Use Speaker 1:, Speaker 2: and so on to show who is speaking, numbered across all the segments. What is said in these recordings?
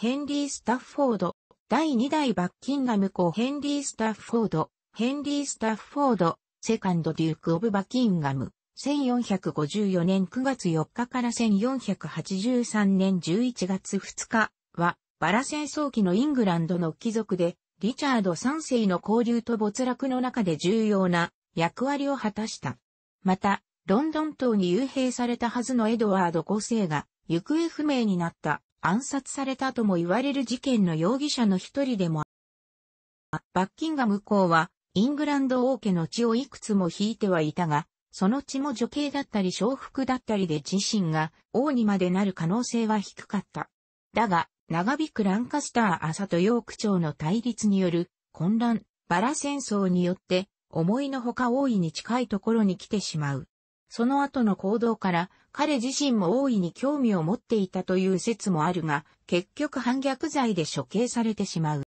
Speaker 1: ヘンリー・スタッフォード、第2代バッキンガム公ヘンリー・スタッフォード、ヘンリー・スタッフォード、セカンド・デューク・オブ・バッキンガム、1454年9月4日から1483年11月2日は、バラ戦争期のイングランドの貴族で、リチャード3世の交流と没落の中で重要な役割を果たした。また、ロンドン島に幽閉されたはずのエドワード5世が行方不明になった暗殺されたとも言われる事件の容疑者の一人でもバッキンガム公は、イングランド王家の血をいくつも引いてはいたが、その血も女系だったり小服だったりで自身が王にまでなる可能性は低かった。だが、長引くランカスター朝とヨーク朝の対立による混乱、バラ戦争によって、思いのほか王位に近いところに来てしまう。その後の行動から彼自身も大いに興味を持っていたという説もあるが、結局反逆罪で処刑されてしまう。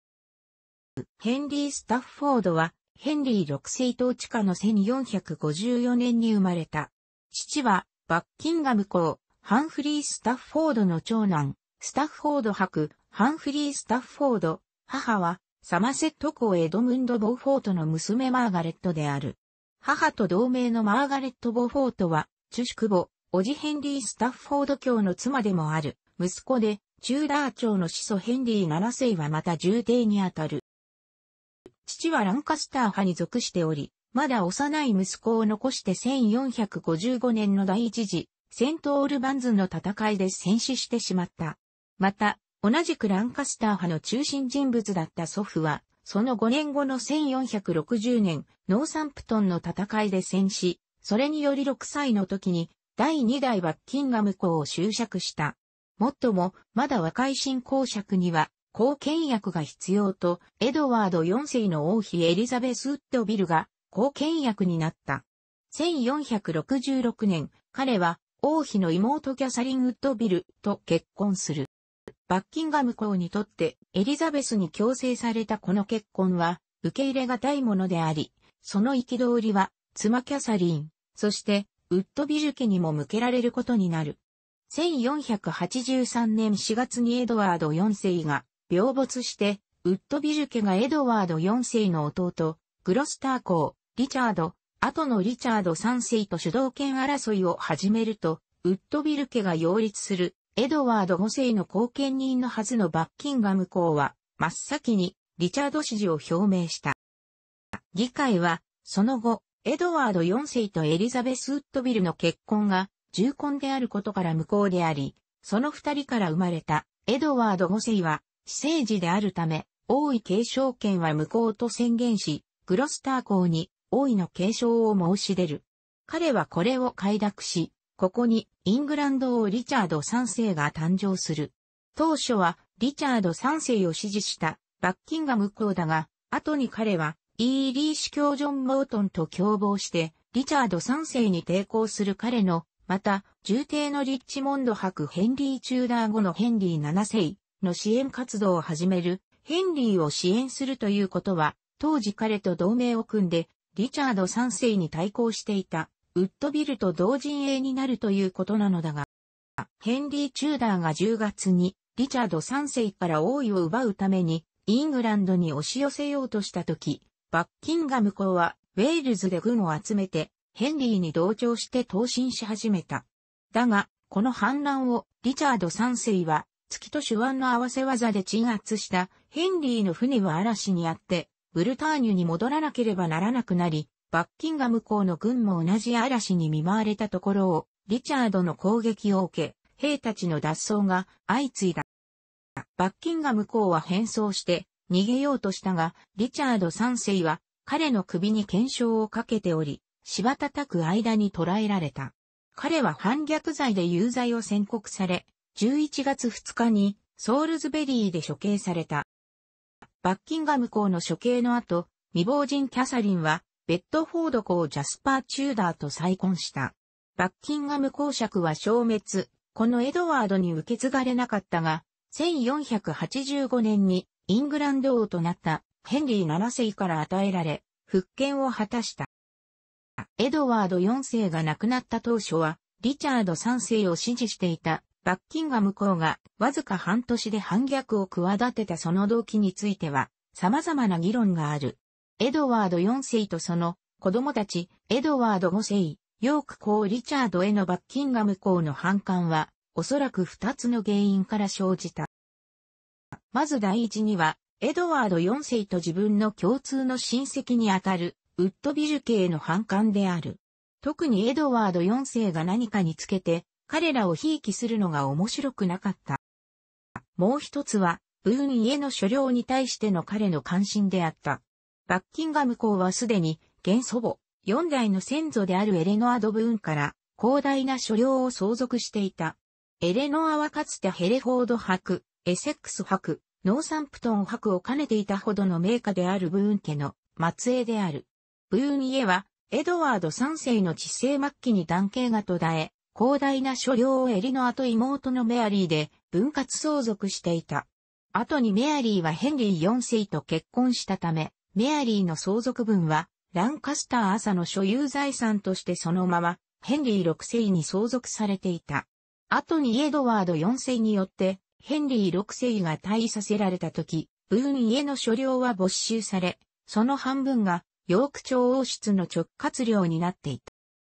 Speaker 1: ヘンリー・スタッフォードは、ヘンリー6世統治下の1454年に生まれた。父は、バッキンガム公、ハンフリー・スタッフォードの長男、スタッフォード伯、ハンフリー・スタッフォード、母は、サマセット公エドムンド・ボーフォートの娘マーガレットである。母と同盟のマーガレット・ボフォートは、チュシクボ、オジヘンリー・スタッフォード教の妻でもある、息子で、チューダー朝の始祖ヘンリー7世はまた重帝にあたる。父はランカスター派に属しており、まだ幼い息子を残して1455年の第一次、セントオールバンズの戦いで戦死してしまった。また、同じくランカスター派の中心人物だった祖父は、その5年後の1460年、ノーサンプトンの戦いで戦死、それにより6歳の時に第2代バッキンガム公を執着した。もっとも、まだ若い新公爵には、貢献役が必要と、エドワード4世の王妃エリザベス・ウッドビルが貢献役になった。1466年、彼は王妃の妹キャサリン・ウッドビルと結婚する。バッキンガム公にとってエリザベスに強制されたこの結婚は受け入れがたいものであり、その憤りは妻キャサリン、そしてウッドビジ家にも向けられることになる。1483年4月にエドワード4世が病没して、ウッドビジ家がエドワード4世の弟、グロスター公、リチャード、後のリチャード3世と主導権争いを始めると、ウッドビル家が擁立するエドワード5世の後見人のはずのバッキンガム公は、真っ先にリチャード支持を表明した。議会は、その後、エドワード4世とエリザベス・ウッドビルの結婚が重婚であることから無効であり、その二人から生まれたエドワード5世は、私生児であるため、王位継承権は無効と宣言し、グロスター公に王位の継承を申し出る。彼はこれを快諾し、ここにイングランド王リチャード3世が誕生する。当初はリチャード3世を支持したバッキンガム公だが、後に彼はイーリーシ教ジョン・モートンと共謀して、リチャード3世に抵抗する彼の、また、重帝のリッチモンド博ヘンリー・チューダー後のヘンリー7世の支援活動を始める、ヘンリーを支援するということは、当時彼と同盟を組んで、リチャード3世に対抗していたウッドビルと同陣営になるということなのだが、ヘンリー・チューダーが10月にリチャード3世から王位を奪うためにイングランドに押し寄せようとしたとき、バッキンガム公はウェールズで軍を集めてヘンリーに同調して投進し始めた。だが、この反乱をリチャード3世は月と手腕の合わせ技で鎮圧したヘンリーの船は嵐にあってブルターニュに戻らなければならなくなり、バッキンガム公の軍も同じ嵐に見舞われたところを、リチャードの攻撃を受け、兵たちの脱走が相次いだ。バッキンガム公は変装して逃げようとしたが、リチャード三世は彼の首に検証をかけており、た叩く間に捕らえられた。彼は反逆罪で有罪を宣告され、11月2日にソールズベリーで処刑された。バッキンガム公の処刑の後、未亡人キャサリンはベッドフォード公ジャスパー・チューダーと再婚した。バッキンガム公爵は消滅、このエドワードに受け継がれなかったが、1485年にイングランド王となったヘンリー7世から与えられ、復権を果たした。エドワード4世が亡くなった当初は、リチャード3世を支持していたバッキンガム公がわずか半年で反逆を企てたその動機については様々な議論がある。エドワード4世とその子供たち、エドワード5世、ヨーク公リチャードへのバッキンガム公の反感は、おそらく2つの原因から生じた。まず第一には、エドワード4世と自分の共通の親戚にあたる、ウッドビル家への反感である。特にエドワード4世が何かにつけて、彼らをひいきするのが面白くなかった。もう一つは、ブーン家の所領に対しての彼の関心であった。バッキンガム公はすでに、元祖母、四代の先祖であるエレノア・ドブーンから、広大な所領を相続していた。エレノアはかつてヘレフォード博、エセックス博、ノーサンプトン博を兼ねていたほどの名家であるブーン家の末裔である。ブーン家は、エドワード3世の治世末期に男系が途絶え、広大な所領をエリノアと妹のメアリーで分割相続していた。後にメアリーはヘンリー4世と結婚したため、メアリーの相続分は、ランカスター朝の所有財産としてそのまま、ヘンリー6世に相続されていた。後にエドワード4世によって、ヘンリー6世が退位させられた時、ブーン家の所領は没収され、その半分が、ヨーク朝王室の直轄領になってい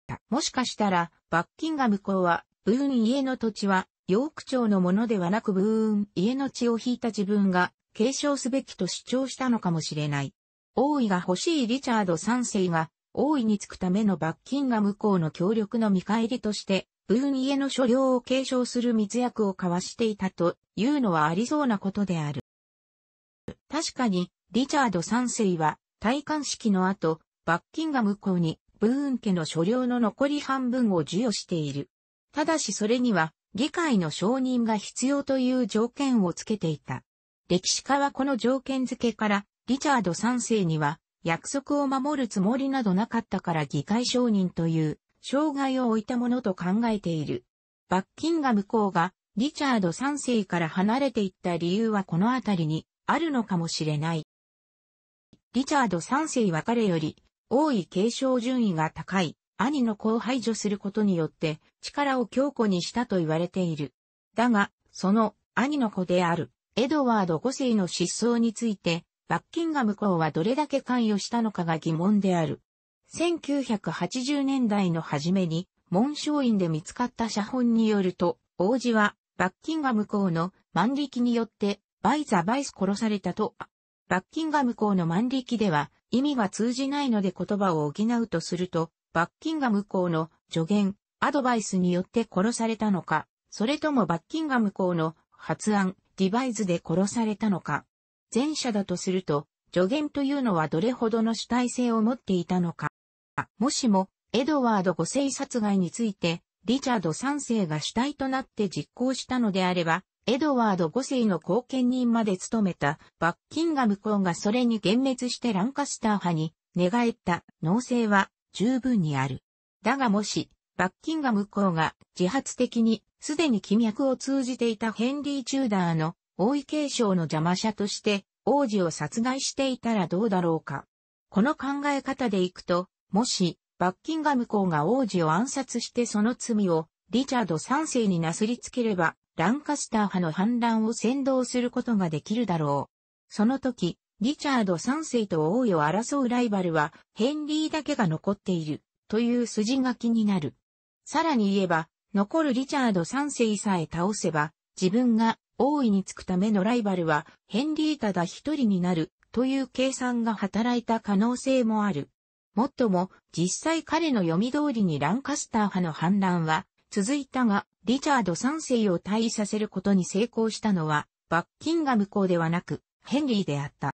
Speaker 1: た。もしかしたら、バッキンガム公は、ブーン家の土地は、ヨーク朝のものではなくブーン家の血を引いた自分が継承すべきと主張したのかもしれない。王位が欲しいリチャード三世が、王位につくための罰金が向こうの協力の見返りとして、ブーン家の所領を継承する密約を交わしていたというのはありそうなことである。確かに、リチャード三世は、戴冠式の後、罰金が向こうに、ブーン家の所領の残り半分を授与している。ただしそれには、議会の承認が必要という条件をつけていた。歴史家はこの条件付けから、リチャード3世には約束を守るつもりなどなかったから議会承認という障害を置いたものと考えている。バッキンガム公がリチャード3世から離れていった理由はこのあたりにあるのかもしれない。リチャード3世は彼より王位継承順位が高い兄の子を排除することによって力を強固にしたと言われている。だが、その兄の子であるエドワード5世の失踪についてバッキンガム公はどれだけ関与したのかが疑問である。1980年代の初めに、紋章院で見つかった写本によると、王子は、バッキンガム公の万力によって、バイザ・バイス殺されたと、バッキンガム公の万力では、意味が通じないので言葉を補うとすると、バッキンガム公の助言、アドバイスによって殺されたのか、それともバッキンガム公の発案、ディバイズで殺されたのか。前者だとすると、助言というのはどれほどの主体性を持っていたのか。もしも、エドワード5世殺害について、リチャード3世が主体となって実行したのであれば、エドワード5世の後見人まで務めたバッキンガム公がそれに幻滅してランカスター派に寝返った能性は十分にある。だがもし、バッキンガム公が自発的にすでに気脈を通じていたヘンリー・チューダーの王位継承の邪魔者として王子を殺害していたらどうだろうか。この考え方でいくと、もし、バッキンガム公が王子を暗殺してその罪をリチャード3世になすりつければ、ランカスター派の反乱を先導することができるだろう。その時、リチャード3世と王位を争うライバルはヘンリーだけが残っているという筋書きになる。さらに言えば、残るリチャード3世さえ倒せば、自分が王位につくためのライバルはヘンリータだ一人になるという計算が働いた可能性もある。もっとも、実際彼の読み通りにランカスター派の反乱は続いたが、リチャード3世を退位させることに成功したのは、バッキンガム公ではなく、ヘンリーであった。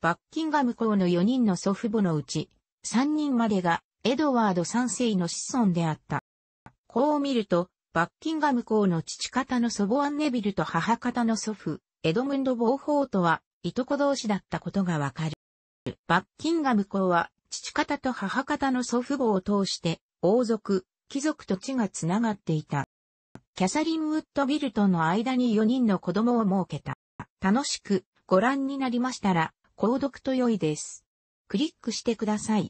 Speaker 1: バッキンガム公の4人の祖父母のうち、3人までがエドワード3世の子孫であった。こう見ると、バッキンガム公の父方の祖母アンネビルと母方の祖父、エドムンド・ボーフォートは、いとこ同士だったことがわかる。バッキンガム公は、父方と母方の祖父母を通して、王族、貴族と地がつながっていた。キャサリン・ウッド・ビルとの間に4人の子供を設けた。楽しくご覧になりましたら、購読と良いです。クリックしてください。